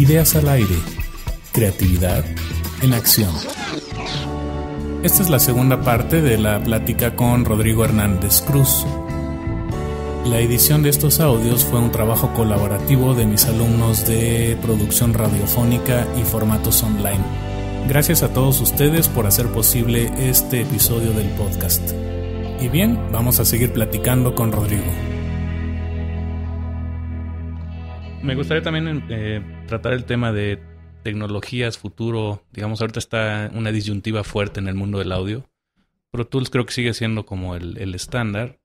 Ideas al aire. Creatividad en acción. Esta es la segunda parte de la plática con Rodrigo Hernández Cruz. La edición de estos audios fue un trabajo colaborativo de mis alumnos de producción radiofónica y formatos online. Gracias a todos ustedes por hacer posible este episodio del podcast. Y bien, vamos a seguir platicando con Rodrigo. Me gustaría también eh, tratar el tema de tecnologías, futuro. Digamos, ahorita está una disyuntiva fuerte en el mundo del audio. Pro Tools creo que sigue siendo como el, estándar.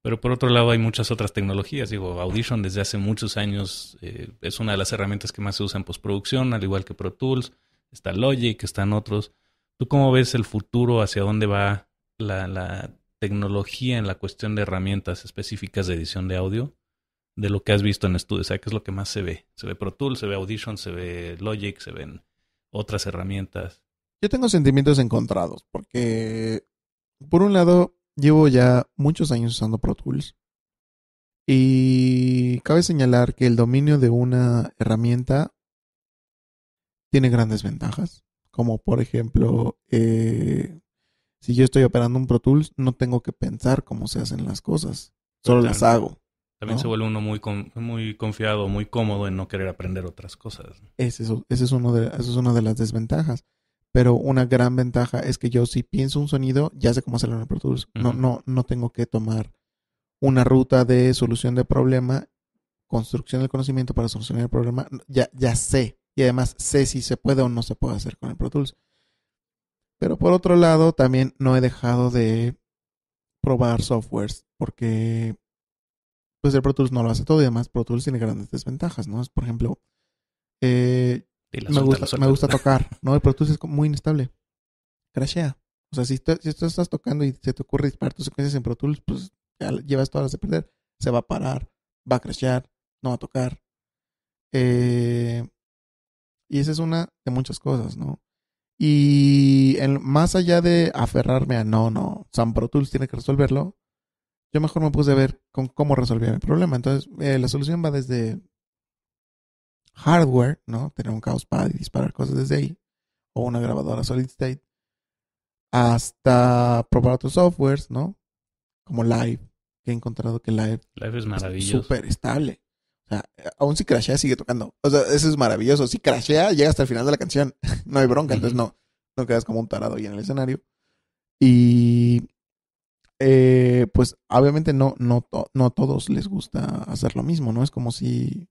Pero por otro lado hay muchas otras tecnologías. Digo, Audition desde hace muchos años eh, es una de las herramientas que más se usa en postproducción, al igual que Pro Tools. Está Logic, están otros. ¿Tú cómo ves el futuro? ¿Hacia dónde va la tecnología en la cuestión de herramientas específicas de edición de audio? de lo que has visto en estudio, o sea, qué es lo que más se ve. Se ve Pro Tools, se ve Audition, se ve Logic, se ven otras herramientas. Yo tengo sentimientos encontrados, porque por un lado, llevo ya muchos años usando Pro Tools y cabe señalar que el dominio de una herramienta tiene grandes ventajas, como por ejemplo, eh, si yo estoy operando un Pro Tools, no tengo que pensar cómo se hacen las cosas, solo las hago. También se vuelve uno muy, muy confiado, muy cómodo en no querer aprender otras cosas. Es ese es uno de, eso es una de las desventajas. Pero una gran ventaja es que yo si pienso un sonido, ya sé cómo hacerlo en el Pro Tools. No, no, no tengo que tomar una ruta de solución de problema, construcción del conocimiento para solucionar el problema. Ya, ya sé. Y además sé si se puede o no se puede hacer con el Pro Tools. Pero por otro lado, también no he dejado de probar softwares porque pues Pro Tools no lo hace todo y además Pro Tools tiene grandes desventajas, ¿no? Es, por ejemplo, eh, me, gusta, tocar, ¿no? El Pro Tools es muy inestable, crashea. O sea, si, si tú estás tocando y se te ocurre disparar tus secuencias en Pro Tools, pues llevas todas las de perder, se va a parar, va a crashear, no va a tocar. Eh, y esa es una de muchas cosas, ¿no? Y el, más allá de aferrarme a no, no, San Pro Tools tiene que resolverlo, yo mejor me puse a ver con cómo resolver el problema. Entonces, eh, la solución va desde hardware, ¿no? Tener un caos pad y disparar cosas desde ahí, o una grabadora solid state, hasta probar otros softwares, ¿no? Como Live, que he encontrado que Live, Live es maravilloso. Súper estable. O sea, aún si crashea, sigue tocando. O sea, eso es maravilloso. Si crashea, llega hasta el final de la canción. no hay bronca, entonces no, no quedas como un tarado ahí en el escenario. Y eh, pues obviamente no, no, no a todos les gusta hacer lo mismo, ¿no? Es como si...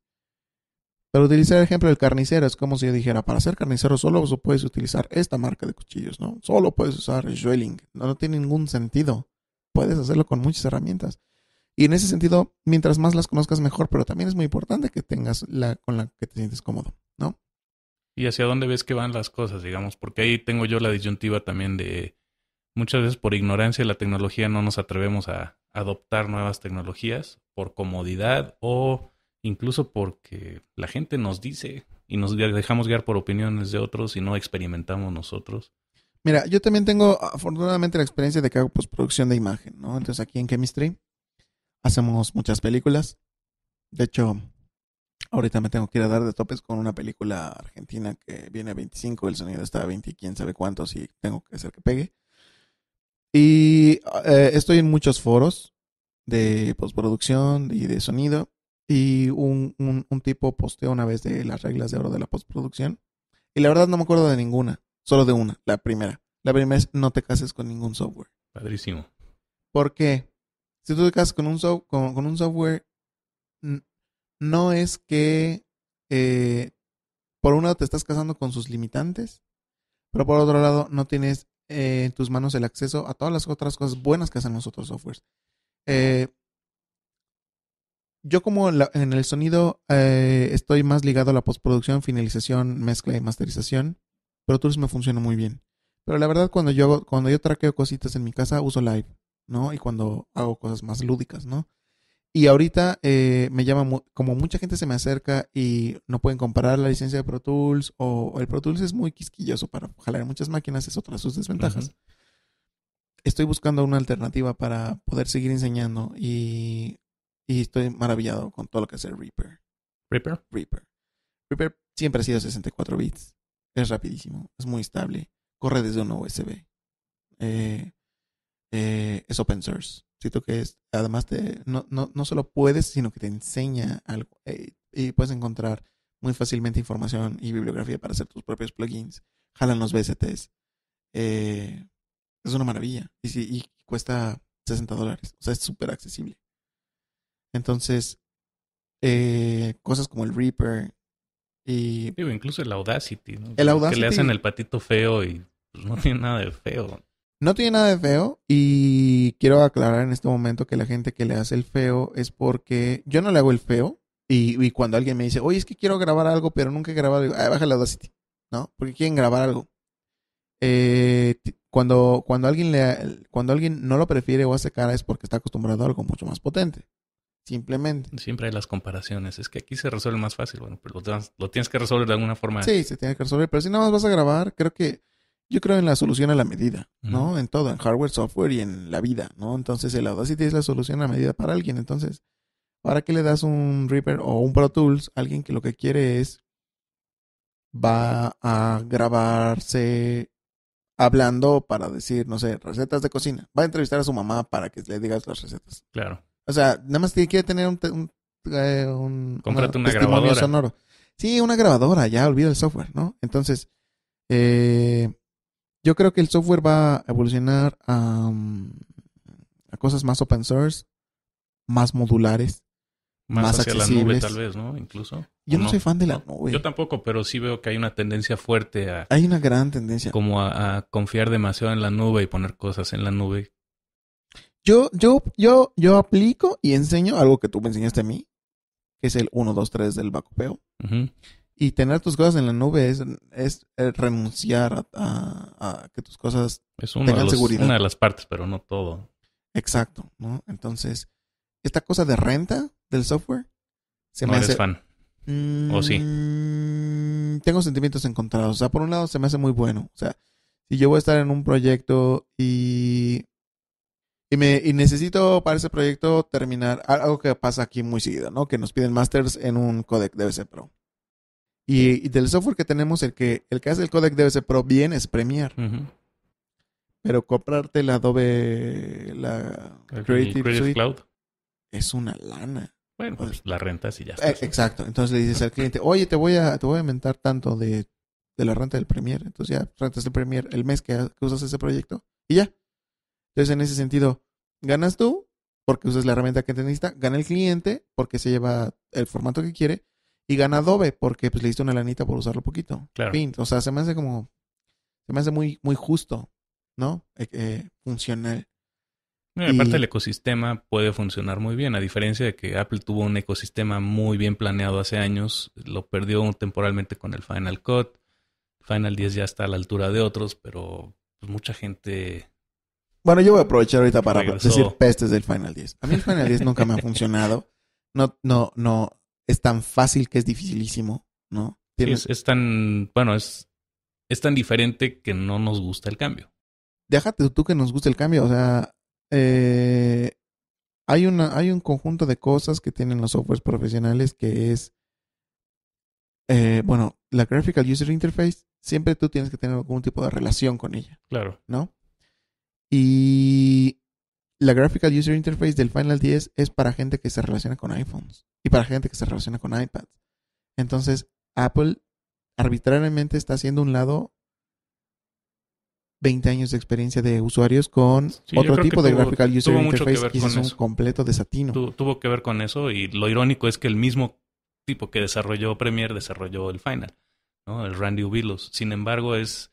Para utilizar el ejemplo del carnicero, es como si yo dijera, para ser carnicero solo puedes utilizar esta marca de cuchillos, ¿no? Solo puedes usar Schwelling, no, no tiene ningún sentido. Puedes hacerlo con muchas herramientas. Y en ese sentido, mientras más las conozcas mejor, pero también es muy importante que tengas la con la que te sientes cómodo, ¿no? ¿Y hacia dónde ves que van las cosas, digamos? Porque ahí tengo yo la disyuntiva también de Muchas veces por ignorancia de la tecnología no nos atrevemos a adoptar nuevas tecnologías por comodidad o incluso porque la gente nos dice y nos dejamos guiar por opiniones de otros y no experimentamos nosotros. Mira, yo también tengo afortunadamente la experiencia de que hago postproducción de imagen, ¿no? Entonces aquí en Chemistry hacemos muchas películas. De hecho, ahorita me tengo que ir a dar de topes con una película argentina que viene a 25, el sonido está a 20 quién sabe cuántos y tengo que hacer que pegue. Y eh, estoy en muchos foros de postproducción pues, y de sonido. Y un, tipo posteó una vez de las reglas de oro de la postproducción. Y la verdad no me acuerdo de ninguna, solo de una, la primera. La primera es no te cases con ningún software. Padrísimo. Porque si tú te casas con un, con, un software, no es que eh, por un lado te estás casando con sus limitantes, pero por otro lado no tienes eh, en tus manos el acceso a todas las otras cosas buenas que hacen los otros softwares. Eh, yo como en el sonido eh, estoy más ligado a la postproducción, finalización, mezcla y masterización, pero Tools me funciona muy bien. Pero la verdad cuando yo cuando yo traqueo cositas en mi casa uso Live, ¿no? Y cuando hago cosas más lúdicas, ¿no? Y ahorita eh, me llama, como mucha gente se me acerca y no pueden comparar la licencia de Pro Tools o, el Pro Tools es muy quisquilloso para jalar muchas máquinas, es otra de sus desventajas. Estoy buscando una alternativa para poder seguir enseñando y, estoy maravillado con todo lo que hace Reaper. ¿Reaper? Reaper. Reaper siempre ha sido 64 bits. Es rapidísimo, es muy estable, corre desde un USB. Eh, eh, es open source. Siento que es, además te no, no, no solo puedes, sino que te enseña algo eh, y puedes encontrar muy fácilmente información y bibliografía para hacer tus propios plugins. Jalan los BSTs. Eh, es una maravilla y, y cuesta 60 dólares. O sea, es súper accesible. Entonces, eh, cosas como el Reaper y... incluso el Audacity, El Audacity. Que le hacen el patito feo y pues, no tiene nada de feo. No tiene nada de feo y quiero aclarar en este momento que la gente que le hace el feo es porque yo no le hago el feo y, cuando alguien me dice, oye, es que quiero grabar algo pero nunca he grabado, digo, ah, baja la Audacity, ¿no? Porque quieren grabar algo. Eh, cuando, cuando, alguien le, cuando alguien no lo prefiere o hace cara es porque está acostumbrado a algo mucho más potente. Simplemente. Siempre hay las comparaciones. Es que aquí se resuelve más fácil. Bueno, pero pues lo, lo tienes que resolver de alguna forma. Sí, se tiene que resolver. Pero si nada más vas a grabar, creo que yo creo en la solución a la medida, ¿no? En todo, en hardware, software y en la vida, ¿no? Entonces el Audacity es la solución a la medida para alguien. Entonces, ¿para qué le das un Reaper o un Pro Tools a alguien que lo que quiere es va a grabarse hablando para decir, no sé, recetas de cocina? Va a entrevistar a su mamá para que le digas las recetas. Claro. O sea, nada más tiene quiere tener un, un, eh, un Cómprate una, grabadora. Sí, una grabadora, ya olvido el software, ¿no? Entonces, eh, yo creo que el software va a evolucionar mm, a, cosas más open source, más modulares, más, más hacia la nube, tal vez, ¿no? Incluso. Yo no, soy fan de la nube. Yo tampoco, pero sí veo que hay una tendencia fuerte a. Hay una gran tendencia. Como a, confiar demasiado en la nube y poner cosas en la nube yo, yo, yo, yo aplico y enseño algo que tú me enseñaste a mí, que es el 1, 2, 3 del backupeo y tener tus cosas en la nube es, es, eh, renunciar a, que tus cosas tengan seguridad. Es una de las partes, pero no todo. Exacto, ¿no? Entonces, esta cosa de renta del software se me eres hace... fan. Mm, ¿O sí? Tengo sentimientos encontrados. O sea, por un lado se me hace muy bueno. O sea, si yo voy a estar en un proyecto y... Y, me, y necesito para ese proyecto terminar algo que pasa aquí muy seguido, ¿no? Que nos piden masters en un codec DBC Pro. Y, del software que tenemos, el que, el que hace el codec debe ser Pro, bien es Premiere. Pero comprarte la Adobe, la Creative, Cloud es una lana. Bueno, pues la rentas y ya está. Eh, exacto. Entonces le dices al cliente, oye, te voy a, te voy a inventar tanto de, la renta del Premiere. Entonces ya rentas el Premiere el mes que, usas ese proyecto y ya. Entonces en ese sentido, ganas tú porque usas la herramienta que te necesita, gana el cliente porque se lleva el formato que quiere y gana Adobe porque pues, le diste una lanita por usarlo poquito. Claro. O sea, se me hace como. Se me hace muy, muy justo, ¿no? Eh, eh funcional. aparte, el ecosistema puede funcionar muy bien. A diferencia de que Apple tuvo un ecosistema muy bien planeado hace años, lo perdió temporalmente con el Final Cut. Final 10 ya está a la altura de otros, pero pues, mucha gente bueno, yo voy a aprovechar ahorita para decir pestes del Final 10. A mí el Final 10 nunca me ha funcionado. No, no, no, es tan fácil que es dificilísimo, ¿no? Es, tan, bueno, es, es tan diferente que no nos gusta el cambio. Déjate tú que nos guste el cambio, o sea, eh, hay, una, hay un conjunto de cosas que tienen los softwares profesionales que es, eh, bueno, la Graphical User Interface, siempre tú tienes que tener algún tipo de relación con ella. Claro. ¿No? Y la Graphical User Interface del Final 10 es para gente que se relaciona con iPhones y para gente que se relaciona con iPads. Entonces, Apple arbitrariamente está haciendo un lado 20 años de experiencia de usuarios con otro tipo de Graphical User Interface y es un completo desatino. tuvo que ver con eso y lo irónico es que el mismo tipo que desarrolló Premiere desarrolló el Final, ¿no? El Randy Ubilos. Sin embargo, es,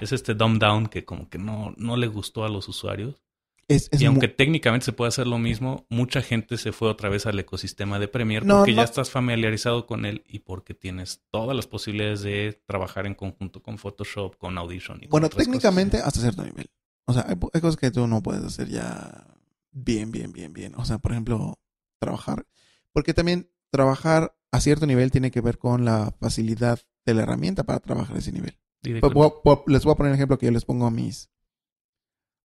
es este dumb down que como que no, no le gustó a los usuarios y aunque técnicamente se puede hacer lo mismo, mucha gente se fue otra vez al ecosistema de Premiere porque ya estás familiarizado con él y porque tienes todas las posibilidades de trabajar en conjunto con Photoshop, con Audition. Y bueno, técnicamente hasta cierto nivel. O sea, hay, cosas que tú no puedes hacer ya bien, bien, bien, bien. O sea, por ejemplo, trabajar. Porque también trabajar a cierto nivel tiene que ver con la facilidad de la herramienta para trabajar a ese nivel. les voy a poner un ejemplo que yo les pongo a mis,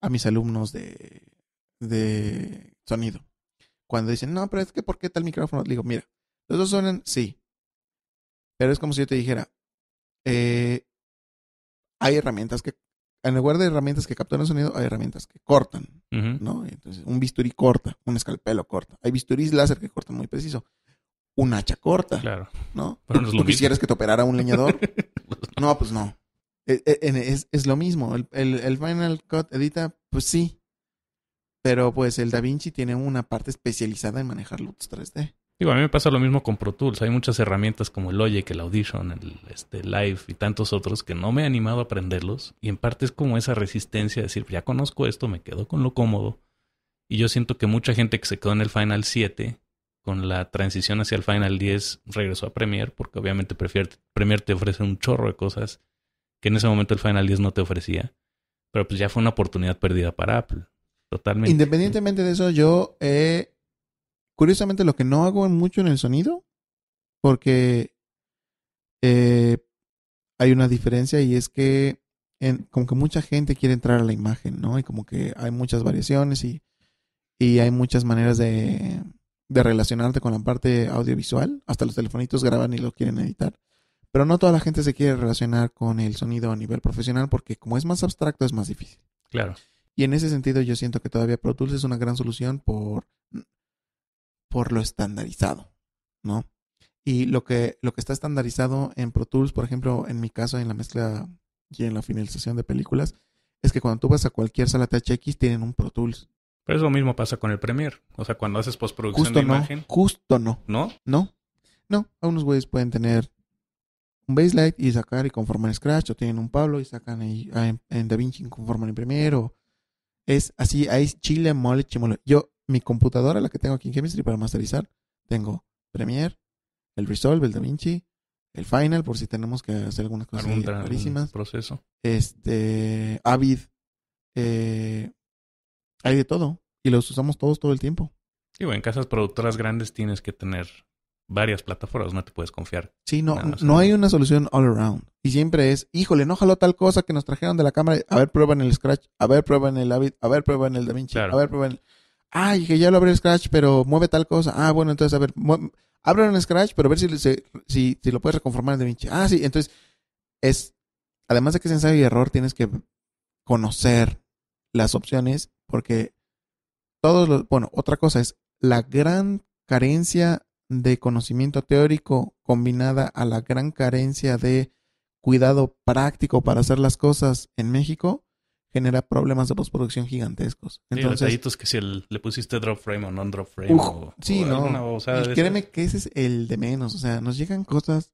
a mis alumnos de, de sonido. Cuando dicen, no, pero es que ¿por qué tal micrófono? Le digo, mira, los dos suenan, sí. Pero es como si yo te dijera, eh, hay herramientas que, en lugar de herramientas que capturan sonido, hay herramientas que cortan, ¿no? Entonces, un bisturí corta, un escalpelo corta. Hay bisturís láser que cortan muy preciso. Un hacha corta. Claro. ¿No? Pero ¿Tú, no pero no tú quisieras que te operara un leñador? no, pues no. E, e, es, es lo mismo. El, el, Final Cut edita, pues sí. Pero pues el Da Vinci tiene una parte especializada en manejar LUTs 3D. Digo, a mí me pasa lo mismo con Pro Tools. Hay muchas herramientas como el Logic, el Audition, el este, Live y tantos otros que no me he animado a aprenderlos. Y en parte es como esa resistencia de decir, ya conozco esto, me quedo con lo cómodo. Y yo siento que mucha gente que se quedó en el Final 7, con la transición hacia el Final 10, regresó a Premiere, porque obviamente Premiere te ofrece un chorro de cosas que en ese momento el Final 10 no te ofrecía. Pero pues ya fue una oportunidad perdida para Apple. Totalmente. Independientemente de eso, yo eh, curiosamente lo que no hago mucho en el sonido, porque eh, hay una diferencia y es que como que mucha gente quiere entrar a la imagen, ¿no? Y como que hay muchas variaciones y, y hay muchas maneras de, de relacionarte con la parte audiovisual. Hasta los telefonitos graban y lo quieren editar. Pero no toda la gente se quiere relacionar con el sonido a nivel profesional porque como es más abstracto es más difícil. Claro. Y en ese sentido yo siento que todavía Pro Tools es una gran solución por, por lo estandarizado, ¿no? Y lo que, lo que está estandarizado en Pro Tools, por ejemplo, en mi caso, en la mezcla y en la finalización de películas, es que cuando tú vas a cualquier sala THX tienen un Pro Tools. Pero eso mismo pasa con el Premiere. O sea, cuando haces postproducción de no, imagen. Justo no. ¿No? No. No. algunos güeyes pueden tener un light y sacar y conforman Scratch, o tienen un Pablo y sacan ah, en, en DaVinci y conforman en o... Es así, hay chile, mole, chimole. Yo, mi computadora, la que tengo aquí en Chemistry para masterizar, tengo Premiere, el Resolve, el DaVinci, el Final, por si tenemos que hacer algunas cosas clarísimas. proceso. Este, Avid, eh, hay de todo. Y los usamos todos todo el tiempo. Y bueno, en casas productoras grandes tienes que tener varias plataformas, no te puedes confiar. Sí, no, no, hay una solución all around. Y siempre es, híjole, no jaló tal cosa que nos trajeron de la cámara. A ver, prueba en el Scratch, a ver, prueba en el Avid, a ver, prueba en el DaVinci, a ver, prueba en el... Ay, que ya lo abrió el Scratch, pero mueve tal cosa. Ah, bueno, entonces, a ver, abro en Scratch, pero a ver si, si, si, si lo puedes reconformar en DaVinci. Ah, sí, entonces, es, además de que es ensayo y error, tienes que conocer las opciones porque todos los, bueno, otra cosa es la gran carencia de conocimiento teórico combinada a la gran carencia de cuidado práctico para hacer las cosas en México genera problemas de postproducción gigantescos. Entonces, detallitos que si le pusiste drop frame o non drop frame. o, sí, no. Y créeme que ese es el de menos. O sea, nos llegan cosas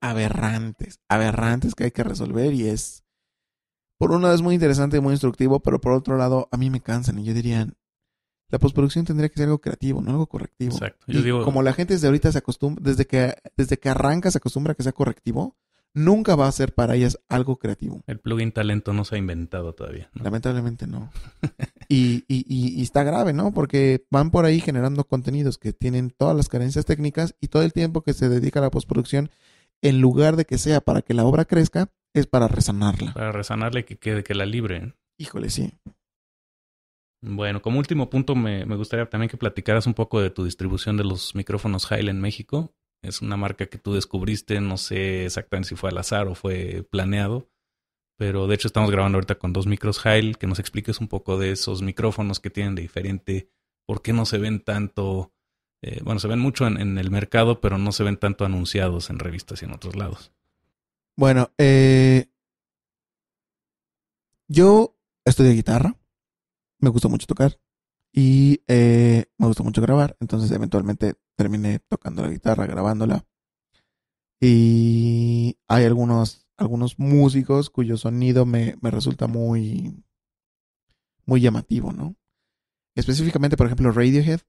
aberrantes, aberrantes que hay que resolver y es, por un lado es muy interesante y muy instructivo, pero por otro lado a mí me cansan y yo diría, la postproducción tendría que ser algo creativo, no algo correctivo. Exacto. Yo digo, como la gente desde ahorita se acostumbra, desde que, desde que arranca se acostumbra a que sea correctivo, nunca va a ser para ellas algo creativo. El plugin talento no se ha inventado todavía. Lamentablemente no. y, y, y, está grave, ¿no? Porque van por ahí generando contenidos que tienen todas las carencias técnicas y todo el tiempo que se dedica a la postproducción, en lugar de que sea para que la obra crezca, es para resanarla. Para resanarla y que quede, que la libre. Híjole, sí. Bueno, como último punto, me, gustaría también que platicaras un poco de tu distribución de los micrófonos Heil en México. Es una marca que tú descubriste, no sé exactamente si fue al azar o fue planeado, pero de hecho estamos grabando ahorita con dos micros Heil, que nos expliques un poco de esos micrófonos que tienen de diferente, por qué no se ven tanto, eh, bueno, se ven mucho en, el mercado, pero no se ven tanto anunciados en revistas y en otros lados. Bueno, eh, yo estudié guitarra me gusta mucho tocar y eh, me gusta mucho grabar. Entonces eventualmente terminé tocando la guitarra, grabándola. Y hay algunos, algunos músicos cuyo sonido me, resulta muy, muy llamativo, ¿no? Específicamente, por ejemplo, Radiohead.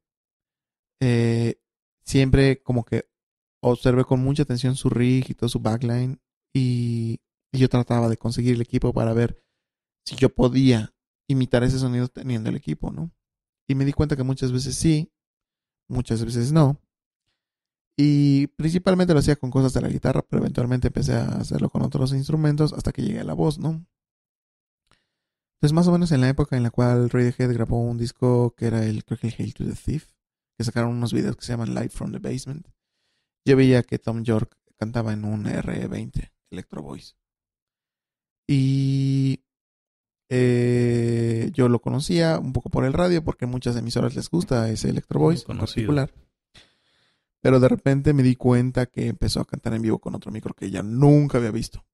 Eh, siempre como que observé con mucha atención su rig y todo su backline. y yo trataba de conseguir el equipo para ver si yo podía imitar ese sonido teniendo el equipo, ¿no? Y me di cuenta que muchas veces sí, muchas veces no. Y principalmente lo hacía con cosas de la guitarra, pero eventualmente empecé a hacerlo con otros instrumentos hasta que llegué a la voz, ¿no? Entonces, más o menos en la época en la cual Radiohead grabó un disco que era el, creo que Hail to the Thief, que sacaron unos videos que se llaman Light from the Basement, yo veía que Tom York cantaba en un RE20 Electro Voice. Y eh, yo lo conocía un poco por el radio porque muchas emisoras les gusta ese Electro Voice Pero de repente me di cuenta que empezó a cantar en vivo con otro micro que ya nunca había visto.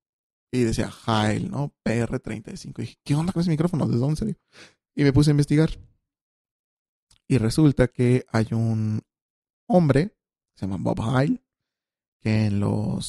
Y decía Heil, ¿no? PR35. Y dije, ¿qué onda con ese micrófono? ¿De dónde salió? Y me puse a investigar. Y resulta que hay un hombre, se llama Bob Heil, que en los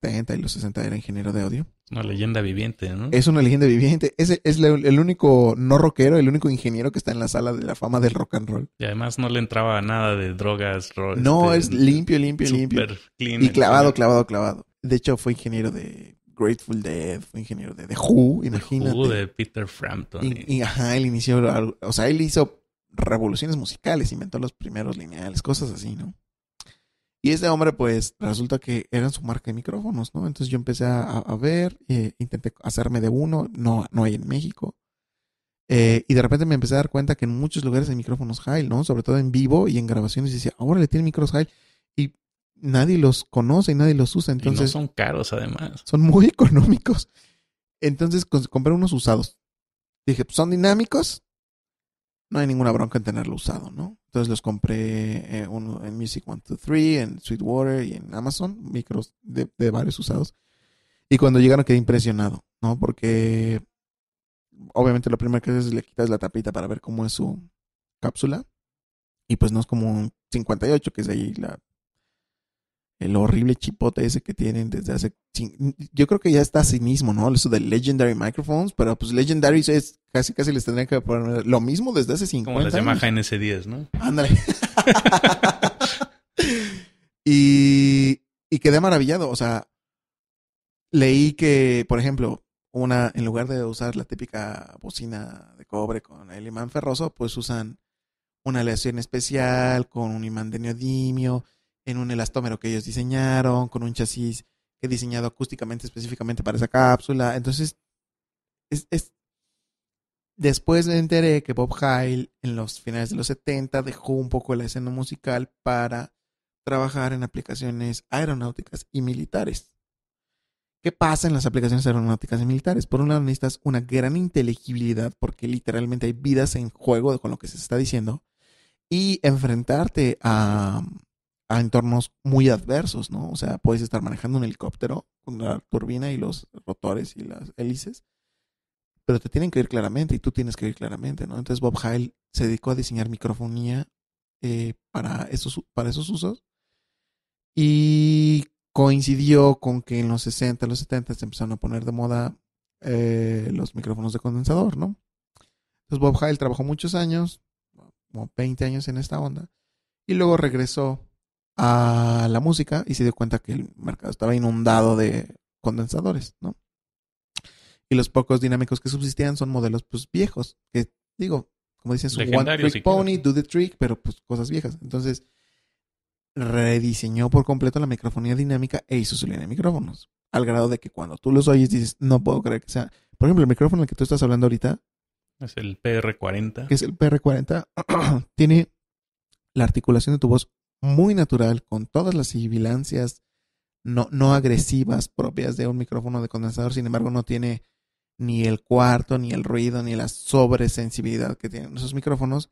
70 y los 60 era ingeniero de audio una leyenda viviente, ¿no? Es una leyenda viviente. Es, es el único no rockero, el único ingeniero que está en la sala de la fama del rock and roll. Y además no le entraba nada de drogas, rock. No, este, es limpio, limpio, limpio. Clean y clavado, clavado, clavado. De hecho, fue ingeniero de Grateful Dead, fue ingeniero de The Who, imagínate. Who de Peter Frampton. Y, y, ajá, él inició, o sea, él hizo revoluciones musicales, inventó los primeros lineales, cosas así, ¿no? Y ese hombre, pues, resulta que eran su marca de micrófonos, ¿no? Entonces yo empecé a, ver, eh, intenté hacerme de uno, no, no hay en México. Eh, y de repente me empecé a dar cuenta que en muchos lugares hay micrófonos high ¿no? Sobre todo en vivo y en grabaciones. Y decía, ahora le tienen micros high Y nadie los conoce y nadie los usa. Entonces, son caros, además. Son muy económicos. Entonces compré unos usados. Dije, pues son dinámicos, no hay ninguna bronca en tenerlo usado, ¿no? Entonces los compré eh, uno en Music 123, en Sweetwater y en Amazon, micros de, varios usados. Y cuando llegaron quedé impresionado, ¿no? Porque obviamente lo primero que haces es le quitas la tapita para ver cómo es su cápsula. Y pues no es como un 58, que es ahí la el horrible chipote ese que tienen desde hace... Yo creo que ya está así mismo, ¿no? Eso de Legendary Microphones, pero pues Legendary es casi casi les tendría que poner lo mismo desde hace 50 Como las años. Yamaha NS10, ¿no? Ándale. y, y quedé maravillado, o sea, leí que, por ejemplo, una, en lugar de usar la típica bocina de cobre con el imán ferroso, pues usan una aleación especial con un imán de neodimio en un elastómero que ellos diseñaron, con un chasis que he diseñado acústicamente específicamente para esa cápsula. Entonces, después me enteré que Bob Heil en los finales de los 70 dejó un poco la escena musical para trabajar en aplicaciones aeronáuticas y militares. ¿Qué pasa en las aplicaciones aeronáuticas y militares? Por un lado necesitas una gran inteligibilidad porque literalmente hay vidas en juego con lo que se está diciendo y enfrentarte a a entornos muy adversos, ¿no? O sea, puedes estar manejando un helicóptero con la turbina y los rotores y las hélices, pero te tienen que oír claramente y tú tienes que oír claramente, ¿no? Entonces Bob Hale se dedicó a diseñar microfonía eh, para, esos, para esos usos y coincidió con que en los 60, los 70 se empezaron a poner de moda eh, los micrófonos de condensador, ¿no? Entonces Bob Hale trabajó muchos años, como 20 años en esta onda, y luego regresó a la música y se dio cuenta que el mercado estaba inundado de condensadores, ¿no? Y los pocos dinámicos que subsistían son modelos pues viejos, que digo, como dicen, su One Trick Pony, Do the Trick, pero pues cosas viejas. Entonces, rediseñó por completo la microfonía dinámica e hizo su línea de micrófonos. Al grado de que cuando tú los oyes dices, no puedo creer que sea. Por ejemplo, el micrófono al que tú estás hablando ahorita. Es el PR40. Que es el PR40. tiene la articulación de tu voz muy natural, con todas las civilancias no, no agresivas propias de un micrófono de condensador, sin embargo no tiene ni el cuarto, ni el ruido, ni la sobresensibilidad que tienen esos micrófonos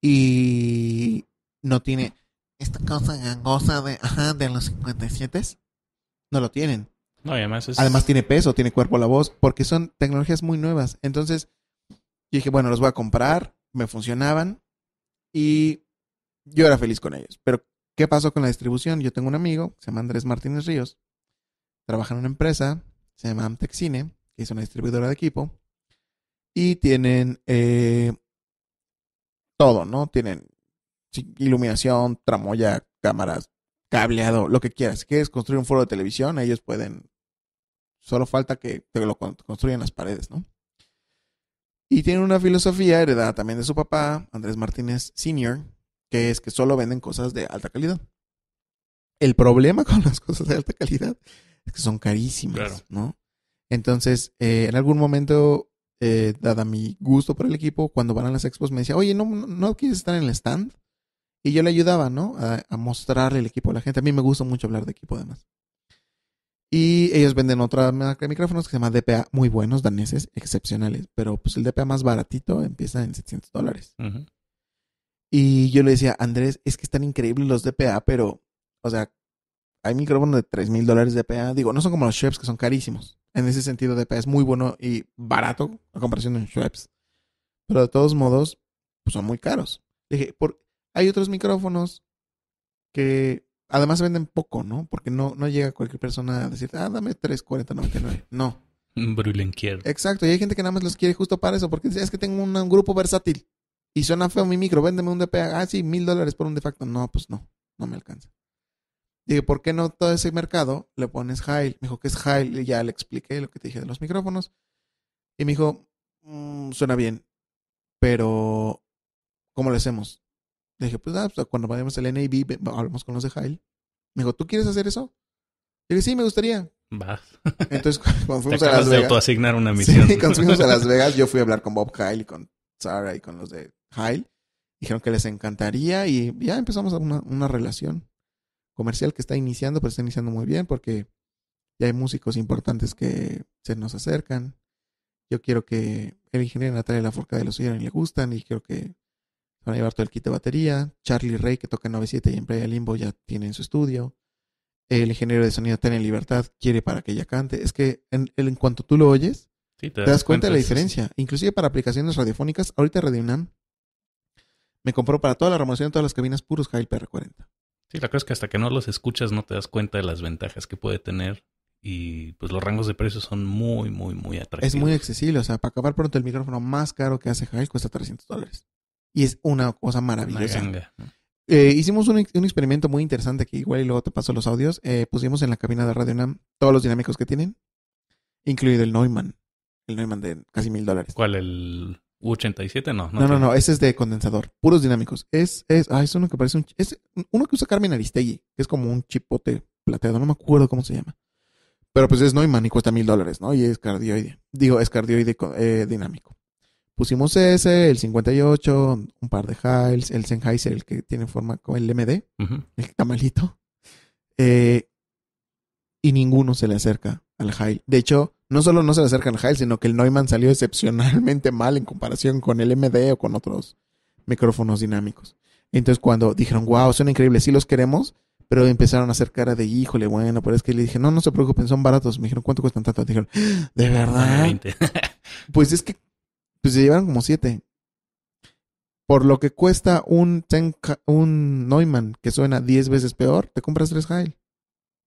y no tiene esta cosa gangosa de, ajá, de los 57 no lo tienen. además, además tiene peso, tiene cuerpo la voz, porque son tecnologías muy nuevas. Entonces, dije, bueno, los voy a comprar, me funcionaban y yo era feliz con ellos. Pero ¿Qué pasó con la distribución? Yo tengo un amigo, se llama Andrés Martínez Ríos, trabaja en una empresa, se llama Amtec Cine, que es una distribuidora de equipo, y tienen eh, todo, ¿no? Tienen iluminación, tramoya, cámaras, cableado, lo que quieras. ¿Quieres construir un foro de televisión? Ellos pueden. Solo falta que lo construyan las paredes, ¿no? Y tienen una filosofía heredada también de su papá, Andrés Martínez Sr., que es que solo venden cosas de alta calidad. El problema con las cosas de alta calidad es que son carísimas, ¿no? Entonces, eh, en algún momento, eh, dada mi gusto por el equipo, cuando van a las expos me decía, oye, ¿no, no quieres estar en el stand? Y yo le ayudaba, ¿no? A, mostrarle el equipo a la gente. A mí me gusta mucho hablar de equipo, además. Y ellos venden otra marca de micrófonos que se llama DPA, muy buenos, daneses, excepcionales. Pero pues el DPA más baratito empieza en 700 dólares. Y yo le decía, Andrés, es que están increíbles los DPA, pero, o sea, hay micrófonos de 3 mil dólares DPA. Digo, no son como los Schweppes, que son carísimos. En ese sentido, DPA es muy bueno y barato a comparación de un Pero de todos modos, pues, son muy caros. dije, por, hay otros micrófonos que además se venden poco, ¿no? Porque no, no llega cualquier persona a decir, ah, dame 99. No. Brulenquier. Exacto. Y hay gente que nada más los quiere justo para eso, porque es que tengo un grupo versátil y suena feo mi micro, véndeme un DPA, ah, sí, mil dólares por un de facto. No, pues no, no me alcanza. Dije, ¿por qué no todo ese mercado le pones Hail? Me dijo, ¿qué es Hail? Y ya le expliqué lo que te dije de los micrófonos. Y me dijo, mm, suena bien, pero ¿cómo lo hacemos? Le dije, pues, ah, pues, cuando vayamos al NAB, hablamos con los de Hail. Me dijo, ¿tú quieres hacer eso? Le dije, sí, me gustaría. Va. Entonces, cuando fuimos a Las Vegas. una misión. cuando fuimos a Las Vegas, yo fui a hablar con Bob Heil y con Sarah y con los de Kyle. Dijeron que les encantaría y ya empezamos una, una relación comercial que está iniciando, pero está iniciando muy bien porque ya hay músicos importantes que se nos acercan. Yo quiero que el ingeniero Natalia de los suyos le gustan y quiero que van a llevar todo el kit de batería. Charlie Rey, que toca 97 y en Playa Limbo, ya tiene en su estudio. El ingeniero de sonido Tania Libertad quiere para que ella cante. Es que en, en cuanto tú lo oyes, te, das, cuenta, de la diferencia. Inclusive para aplicaciones radiofónicas, ahorita Radio UNAM me compró para toda la remoción de todas las cabinas puros Hail PR40. Sí, la cosa es que hasta que no los escuchas no te das cuenta de las ventajas que puede tener y pues los rangos de precios son muy, muy, muy atractivos. Es muy accesible, o sea, para acabar pronto el micrófono más caro que hace Hail cuesta 300 dólares. Y es una cosa maravillosa. Eh, hicimos un, experimento muy interesante que igual y luego te paso los audios. Eh, pusimos en la cabina de Radio Nam todos los dinámicos que tienen, incluido el Neumann. El Neumann de casi mil dólares. ¿Cuál? El 87 no. No, no, no, ese es de condensador. Puros dinámicos. Es, es, ah, es uno que parece un, es uno que usa Carmen Aristegui, que es como un chipote plateado, no me acuerdo cómo se llama. Pero pues es Neumann y cuesta mil dólares, ¿no? Y es cardioide. Digo, es cardioide eh, dinámico. Pusimos ese, el 58, un par de Hiles, el Sennheiser, el que tiene forma con el MD, el tamalito. Eh, y ninguno se le acerca al Heil. De hecho, no solo no se le acerca al Heil, sino que el Neumann salió excepcionalmente mal en comparación con el MD o con otros micrófonos dinámicos. Entonces, cuando dijeron, wow, son increíbles, sí los queremos, pero empezaron a hacer cara de, híjole, bueno, pero es que le dije, no, no se preocupen, son baratos. Me dijeron, ¿cuánto cuestan tanto? Dijeron, ¿de verdad? pues es que pues se llevaron como siete. Por lo que cuesta un, un Neumann que suena diez veces peor, te compras tres Heil.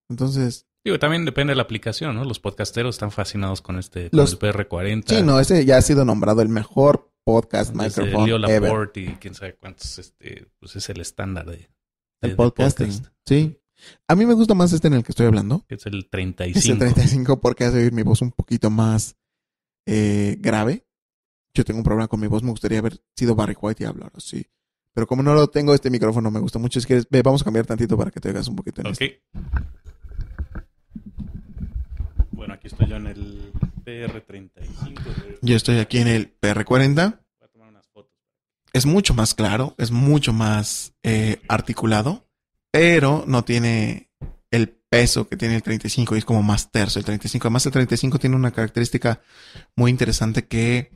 Entonces, Digo, también depende de la aplicación, ¿no? Los podcasteros están fascinados con este Los, PR40. Sí, no, ese ya ha sido nombrado el mejor podcast microphone Leo Laporte y quién sabe cuántos, este, pues es el estándar de, el podcasting. Sí. A mí me gusta más este en el que estoy hablando. Es el 35. Es el 35 porque hace oír mi voz un poquito más eh, grave. Yo tengo un problema con mi voz, me gustaría haber sido Barry White y hablar así. Pero como no lo tengo, este micrófono me gusta mucho. Es que vamos a cambiar tantito para que te oigas un poquito en Ok. Este. Bueno, aquí estoy yo en el PR35. Yo estoy aquí en el PR40. Es mucho más claro, es mucho más eh, articulado, pero no tiene el peso que tiene el 35 y es como más terso el 35. Además, el 35 tiene una característica muy interesante que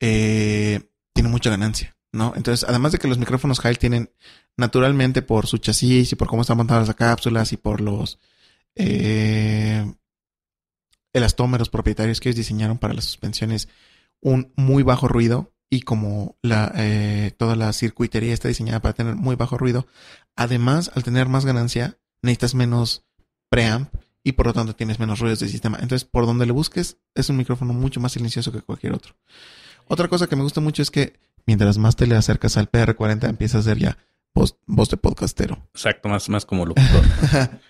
eh, tiene mucha ganancia, ¿no? Entonces, además de que los micrófonos Heil tienen naturalmente por su chasis y por cómo están montadas las cápsulas y por los eh, el los propietarios que ellos diseñaron para las suspensiones, un muy bajo ruido y como la, eh, toda la circuitería está diseñada para tener muy bajo ruido, además al tener más ganancia necesitas menos preamp y por lo tanto tienes menos ruidos de sistema. Entonces, por donde le busques, es un micrófono mucho más silencioso que cualquier otro. Otra cosa que me gusta mucho es que mientras más te le acercas al PR40 empiezas a ser ya voz, voz de podcastero. Exacto, más, más como locutor.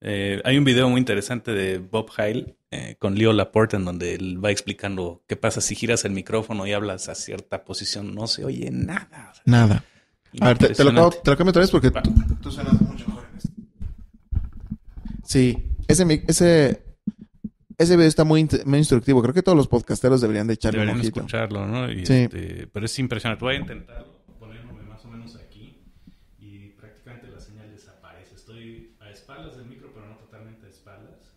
Eh, hay un video muy interesante de Bob Heil eh, con Leo Laporte en donde él va explicando qué pasa si giras el micrófono y hablas a cierta posición. No se oye nada. nada. A ver, te, lo te, cambio otra vez porque tú, mucho mejor en esto. Sí, ese, ese, ese video está muy, instructivo. Creo que todos los podcasteros deberían de echarle un ojito. escucharlo, ¿no? sí. Este, pero es impresionante. Voy a intentar espaldas del micro, pero no totalmente espaldas.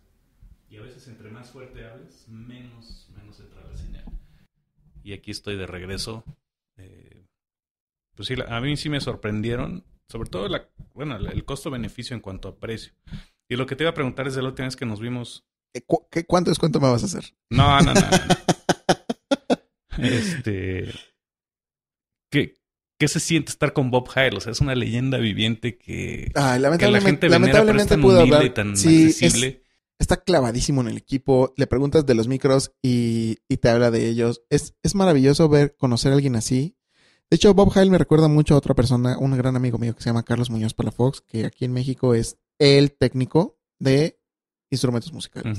Y a veces entre más fuerte hables, menos, menos entra la señal. Y aquí estoy de regreso. Eh, pues sí, a mí sí me sorprendieron, sobre todo la, bueno, el costo-beneficio en cuanto a precio. Y lo que te iba a preguntar es de la última vez que nos vimos. ¿Cuánto qué, ¿Cuánto cuánto me vas a hacer? no, no. no. este, ¿qué, ¿Qué se siente estar con Bob Heil? O sea, es una leyenda viviente que, que la gente pudo hablar. tan accesible. está clavadísimo en el equipo. Le preguntas de los micros y, te habla de ellos. Es, maravilloso ver, conocer a alguien así. De hecho, Bob Heil me recuerda mucho a otra persona, un gran amigo mío que se llama Carlos Muñoz Palafox, que aquí en México es el técnico de instrumentos musicales.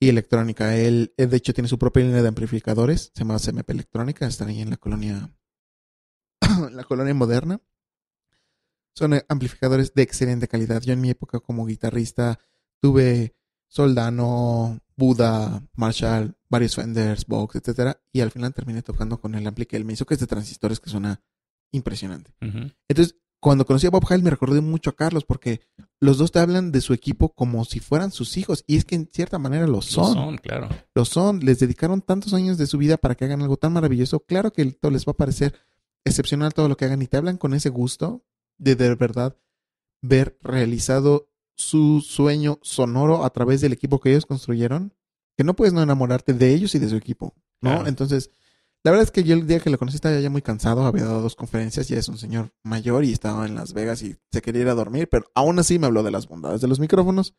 y electrónica. Él, él, eh, de hecho, tiene su propia línea de amplificadores. Se llama CMP Electrónica. Está ahí en la colonia la colonia moderna. Son eh, amplificadores de excelente calidad. Yo en mi época como guitarrista tuve Soldano, Buda, Marshall, varios Fenders, Box, etcétera, y al final terminé tocando con el ampli que él me hizo, que este es de transistores que suena impresionante. Entonces, cuando conocí a Bob Hale me recordé mucho a Carlos porque los dos te hablan de su equipo como si fueran sus hijos y es que en cierta manera lo son. Lo son, claro. Lo son, les dedicaron tantos años de su vida para que hagan algo tan maravilloso, claro que esto les va a parecer excepcional todo lo que hagan y te hablan con ese gusto de de verdad ver realizado su sueño sonoro a través del equipo que ellos construyeron, que no puedes no enamorarte de ellos y de su equipo, ¿no? Entonces, la verdad es que yo el día que lo conocí estaba ya muy cansado, había dado dos conferencias, ya es un señor mayor y estaba en Las Vegas y se quería ir a dormir, pero aún así me habló de las bondades de los micrófonos,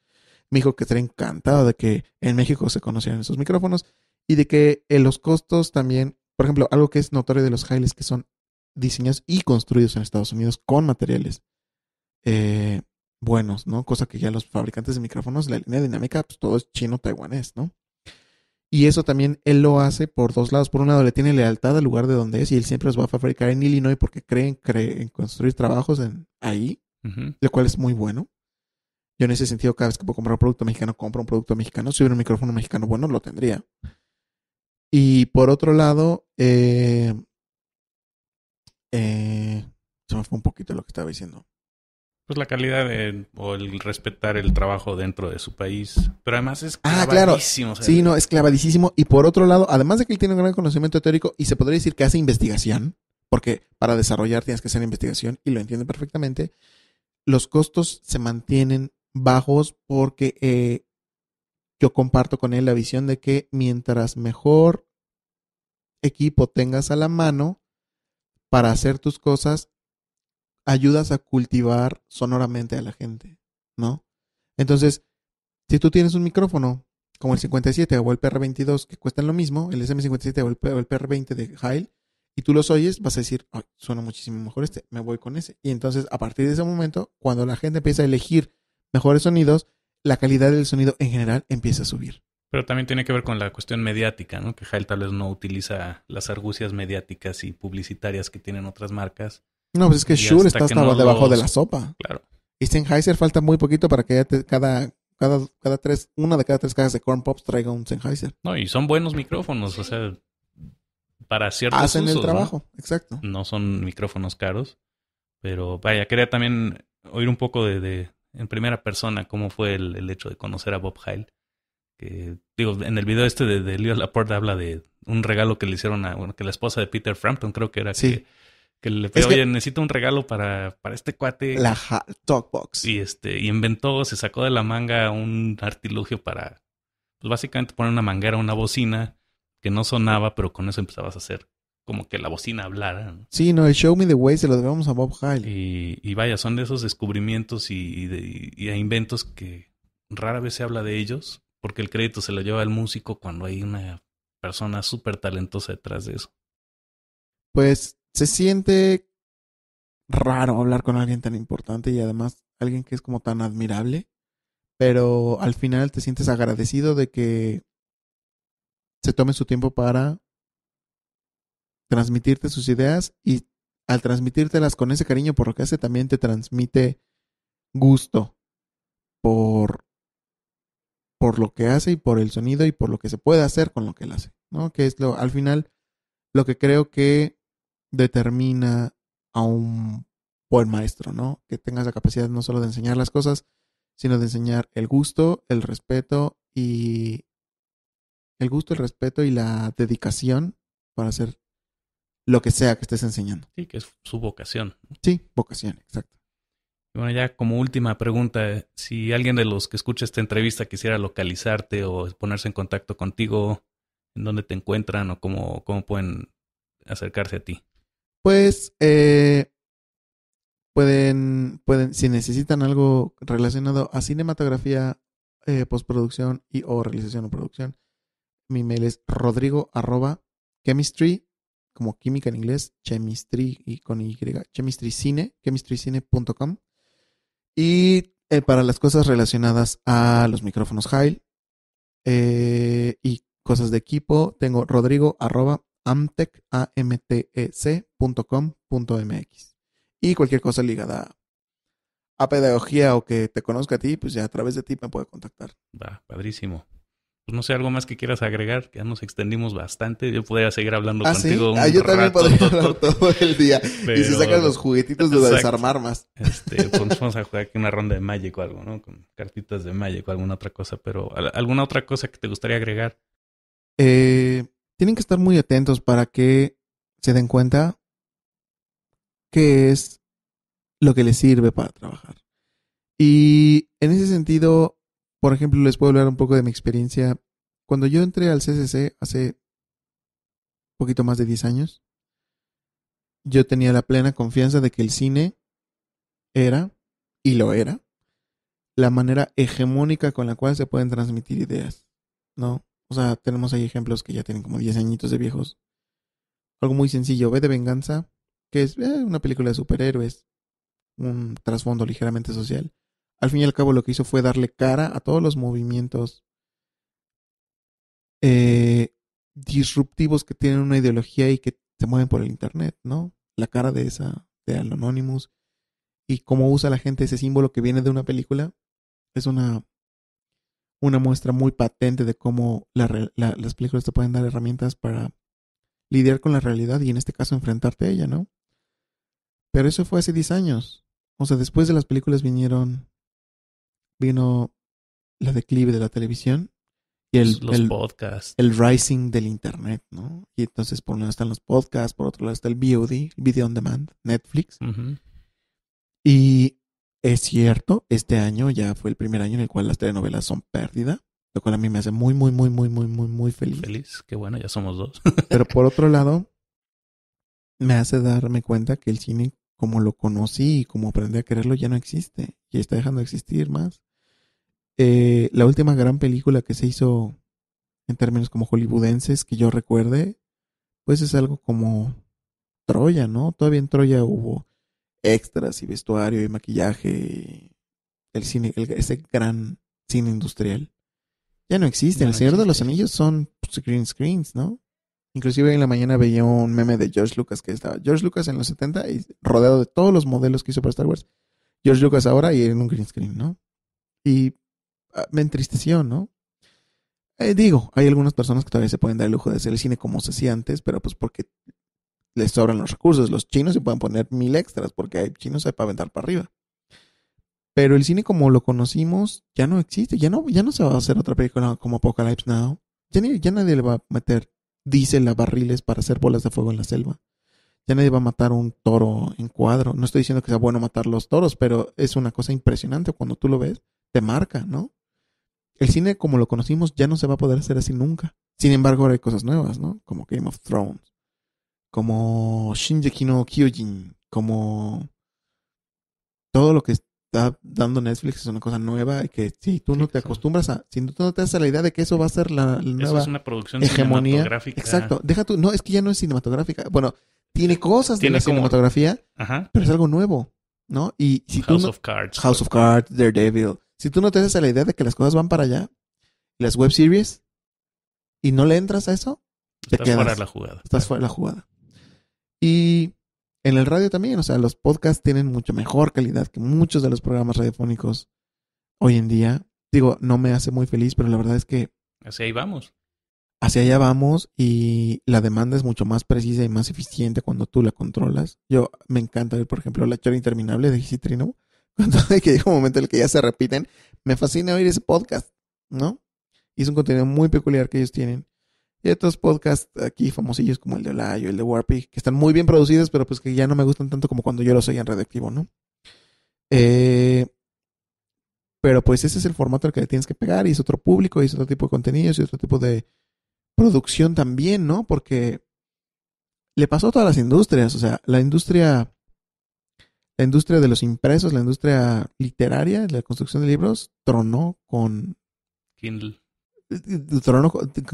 me dijo que estaría encantado de que en México se conocieran esos micrófonos y de que en eh, los costos también, por ejemplo, algo que es notorio de los Hiles que son diseñados y construidos en Estados Unidos con materiales eh, buenos, ¿no? Cosa que ya los fabricantes de micrófonos, la línea dinámica, pues todo es chino-taiwanés, ¿no? Y eso también él lo hace por dos lados. Por un lado, le tiene lealtad al lugar de donde es y él siempre los va a fabricar en Illinois porque cree, cree en construir trabajos ahí, lo cual es muy bueno. Yo en ese sentido, cada vez que puedo comprar un producto mexicano, compro un producto mexicano. Si hubiera un micrófono mexicano bueno, lo tendría. Y por otro lado, eh, eh, se me fue un poquito lo que estaba diciendo. Pues la calidad o el respetar el trabajo dentro de su país. Pero además es ah, clavadísimo. claro. Sí, no, es clavadísimo. Y por otro lado, además de que él tiene un gran conocimiento teórico y se podría decir que hace investigación, porque para desarrollar tienes que hacer investigación y lo entiende perfectamente, los costos se mantienen bajos porque eh, yo comparto con él la visión de que mientras mejor equipo tengas a la mano, para hacer tus cosas, ayudas a cultivar sonoramente a la gente, ¿no? Entonces, si tú tienes un micrófono como el 57 o el PR22 que cuestan lo mismo, el SM57 o el PR20 de Heil, y tú los oyes, vas a decir, Ay, suena muchísimo mejor este, me voy con ese. Y entonces, a partir de ese momento, cuando la gente empieza a elegir mejores sonidos, la calidad del sonido en general empieza a subir. Pero también tiene que ver con la cuestión mediática, ¿no? Que Jael tal vez no utiliza las argucias mediáticas y publicitarias que tienen otras marcas. No, pues es que Shure está hasta debajo de la sopa. Claro. Y Sennheiser falta muy poquito para que cada, cada, cada tres, una de cada tres cajas de Corn Pops traiga un Sennheiser. No, y son buenos micrófonos, o sea, para ciertos Hacen el trabajo, exacto. No son micrófonos caros, pero vaya, quería también oír un poco de, en primera persona cómo fue el, hecho de conocer a Bob Heil que digo, en el video este de, Leo Laporte habla de un regalo que le hicieron a, bueno, que la esposa de Peter Frampton creo que era que, le pidió, oye, necesito un regalo para, para este cuate. La Talkbox. Y este, y inventó, se sacó de la manga un artilugio para, pues básicamente poner una manguera, una bocina que no sonaba, pero con eso empezabas a hacer como que la bocina hablara. Sí, no, el Show Me the Way se lo debemos a Bob Hile. Y, y vaya, son de esos descubrimientos y, y, inventos que rara vez se habla de ellos, porque el crédito se lo lleva el músico cuando hay una persona súper talentosa detrás de eso. Pues se siente raro hablar con alguien tan importante y además alguien que es como tan admirable, pero al final te sientes agradecido de que se tome su tiempo para transmitirte sus ideas y al transmitírtelas con ese cariño por lo que hace también te transmite gusto por por lo que hace y por el sonido y por lo que se puede hacer con lo que él hace, ¿no? Que es lo, al final lo que creo que determina a un buen maestro, ¿no? Que tengas la capacidad no solo de enseñar las cosas, sino de enseñar el gusto, el respeto y el gusto, el respeto y la dedicación para hacer lo que sea que estés enseñando. Sí, que es su vocación. Sí, vocación, exacto. Bueno, ya como última pregunta, si alguien de los que escucha esta entrevista quisiera localizarte o ponerse en contacto contigo, ¿en dónde te encuentran o cómo, cómo pueden acercarse a ti? Pues eh, pueden, pueden, si necesitan algo relacionado a cinematografía, eh, postproducción y o realización o producción, mi mail es rodrigo chemistry, como química en inglés, chemistry y con Y, chemistrycine, chemistrycine.com y eh, para las cosas relacionadas a los micrófonos Heil eh, y cosas de equipo, tengo rodrigo arroba amtec, e punto mx. Y cualquier cosa ligada a pedagogía o que te conozca a ti, pues ya a través de ti me puede contactar. Va, padrísimo. Pues no sé, algo más que quieras agregar, ya nos extendimos bastante. Yo podría seguir hablando ah, contigo. Ah, yo también podría hablar todo el día. Y si sacas los juguetitos de desarmar más. Este, pues, vamos a jugar aquí una ronda de Magic o algo, ¿no? Con cartitas de Magic o alguna otra cosa. Pero, ¿alguna otra cosa que te gustaría agregar? Eh, tienen que estar muy atentos para que se den cuenta qué es lo que les sirve para trabajar. Y en ese sentido, por ejemplo, les puedo hablar un poco de mi experiencia. Cuando yo entré al CCC hace un poquito más de 10 años, yo tenía la plena confianza de que el cine era, y lo era, la manera hegemónica con la cual se pueden transmitir ideas, ¿no? O sea, tenemos ahí ejemplos que ya tienen como 10 añitos de viejos. Algo muy sencillo, ve de Venganza, que es eh, una película de superhéroes, un trasfondo ligeramente social al fin y al cabo lo que hizo fue darle cara a todos los movimientos eh, disruptivos que tienen una ideología y que se mueven por el Internet, ¿no? La cara de esa, de Anonymous y cómo usa la gente ese símbolo que viene de una película es una, una muestra muy patente de cómo las películas te pueden dar herramientas para lidiar con la realidad y en este caso enfrentarte a ella, ¿no? Pero eso fue hace 10 años. O sea, después de las películas vinieron vino la declive de la televisión y el, los el, el rising del internet, ¿no? Y entonces por un lado están los podcasts, por otro lado está el VOD, el video on demand, Netflix. Y es cierto, este año ya fue el primer año en el cual las telenovelas son pérdida, lo cual a mí me hace muy, muy, muy, muy, muy, muy, muy feliz. Feliz, qué bueno, ya somos dos. Pero por otro lado, me hace darme cuenta que el cine como lo conocí y como aprendí a quererlo ya no existe y está dejando de existir más. Eh, la última gran película que se hizo en términos como hollywoodenses que yo recuerde, pues es algo como Troya, ¿no? Todavía en Troya hubo extras y vestuario y maquillaje, el cine, el, ese gran cine industrial. Ya no existe. el Señor de los Anillos son pues, green screens, ¿no? Inclusive en la mañana veía un meme de George Lucas que estaba George Lucas en los 70 y rodeado de todos los modelos que hizo para Star Wars. George Lucas ahora y en un green screen, ¿no? Y Ah, me entristeció, ¿no? Eh, digo, hay algunas personas que todavía se pueden dar el lujo de hacer el cine como se hacía antes, pero pues porque les sobran los recursos. Los chinos se pueden poner mil extras porque hay chinos ahí para aventar para arriba. Pero el cine como lo conocimos ya no existe, ya no, ya no se va a hacer otra película como Apocalypse Now. Ya, ya nadie le va a meter diésel a barriles para hacer bolas de fuego en la selva. Ya nadie va a matar un toro en cuadro. No estoy diciendo que sea bueno matar los toros, pero es una cosa impresionante cuando tú lo ves, te marca, ¿no? El cine como lo conocimos ya no se va a poder hacer así nunca. Sin embargo, ahora hay cosas nuevas, ¿no? Como Game of Thrones, como Shinji no Kyojin, como todo lo que está dando Netflix es una cosa nueva y que si tú no te acostumbras a, si tú no te das a la idea de que eso va a ser la, eso es una producción hegemonía. Cinematográfica. Exacto, deja tú, no, es que ya no es cinematográfica. Bueno, tiene cosas de la cinematografía, pero es algo nuevo, ¿no? Y House of Cards. House pues. of Cards, Daredevil. Si tú no te haces a la idea de que las cosas van para allá, las web series, y no le entras a eso, te quedas, fuera de la jugada. Estás fuera de la jugada. Y en el radio también, o sea, los podcasts tienen mucho mejor calidad que muchos de los programas radiofónicos hoy en día. Digo, no me hace muy feliz, pero la verdad es que... Hacia ahí vamos. Hacia allá vamos y la demanda es mucho más precisa y más eficiente cuando tú la controlas. Yo me encanta ver, por ejemplo, la chora interminable de Citrino hay que llega un momento en el que ya se repiten. Me fascina oír ese podcast, ¿no? Y es un contenido muy peculiar que ellos tienen. Y otros podcasts aquí famosillos como el de Olayo, el de Warpy, que están muy bien producidos, pero pues que ya no me gustan tanto como cuando yo los oía en Redactivo, ¿no? Eh, pero pues ese es el formato al que le tienes que pegar y es otro público, y es otro tipo de contenidos y otro tipo de producción también, ¿no? Porque le pasó a todas las industrias, o sea, la industria la industria de los impresos, la industria literaria, la construcción de libros, tronó con Kindle. Eh,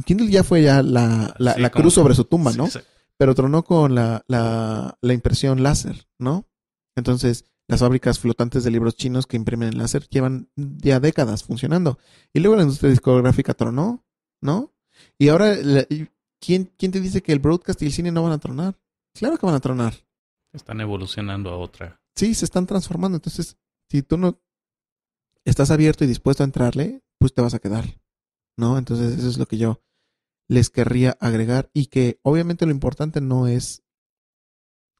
Kindle ya fue ya la, cruz sobre su tumba, ¿no? Sí. Pero tronó con la, la, impresión láser, ¿no? Entonces, las fábricas flotantes de libros chinos que imprimen láser llevan ya décadas funcionando. Y luego la industria discográfica tronó, ¿no? Y ahora, ¿quién, ¿quién te dice que el broadcast y el cine no van a tronar? Claro que van a tronar. Están evolucionando a otra sí, se están transformando. Entonces, si tú no estás abierto y dispuesto a entrarle, pues te vas a quedar, ¿no? Entonces, eso es lo que yo les querría agregar y que obviamente lo importante no es,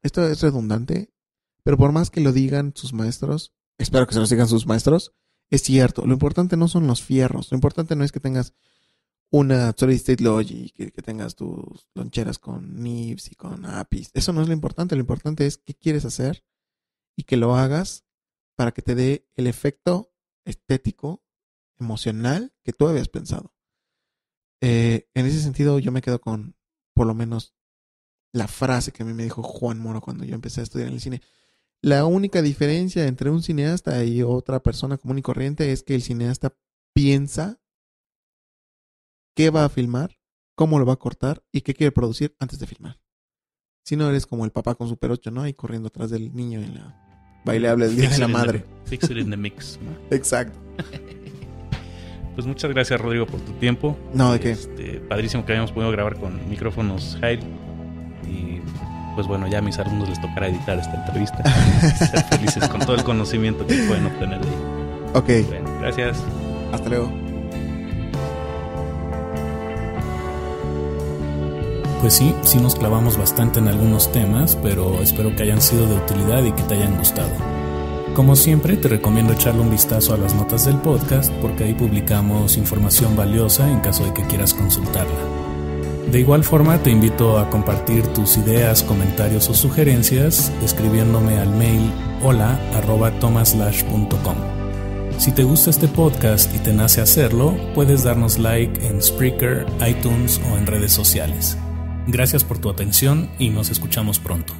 esto es redundante, pero por más que lo digan sus maestros, espero que se lo digan sus maestros, es cierto, lo importante no son los fierros, lo importante no es que tengas una solid state logic, que, que tengas tus loncheras con Nips y con APIs, eso no es lo importante, lo importante es qué quieres hacer y que lo hagas para que te dé el efecto estético, emocional que tú habías pensado. Eh, en ese sentido, yo me quedo con por lo menos la frase que a mí me dijo Juan Moro cuando yo empecé a estudiar en el cine. La única diferencia entre un cineasta y otra persona común y corriente es que el cineasta piensa qué va a filmar, cómo lo va a cortar y qué quiere producir antes de filmar. Si no eres como el papá con su perocho ¿no? y corriendo atrás del niño en la Bailable el la Madre. The, fix it in the mix. Exacto. pues muchas gracias, Rodrigo, por tu tiempo. No, de qué. Este, padrísimo que habíamos podido grabar con micrófonos high. Y pues bueno, ya a mis alumnos les tocará editar esta entrevista. ser felices con todo el conocimiento que pueden obtener de ahí. Ok. gracias. Hasta luego. pues sí, sí nos clavamos bastante en algunos temas, pero espero que hayan sido de utilidad y que te hayan gustado. Como siempre, te recomiendo echarle un vistazo a las notas del podcast porque ahí publicamos información valiosa en caso de que quieras consultarla. De igual forma, te invito a compartir tus ideas, comentarios o sugerencias escribiéndome al mail hola Si te gusta este podcast y te nace hacerlo, puedes darnos like en Spreaker, iTunes o en redes sociales. Gracias por tu atención y nos escuchamos pronto.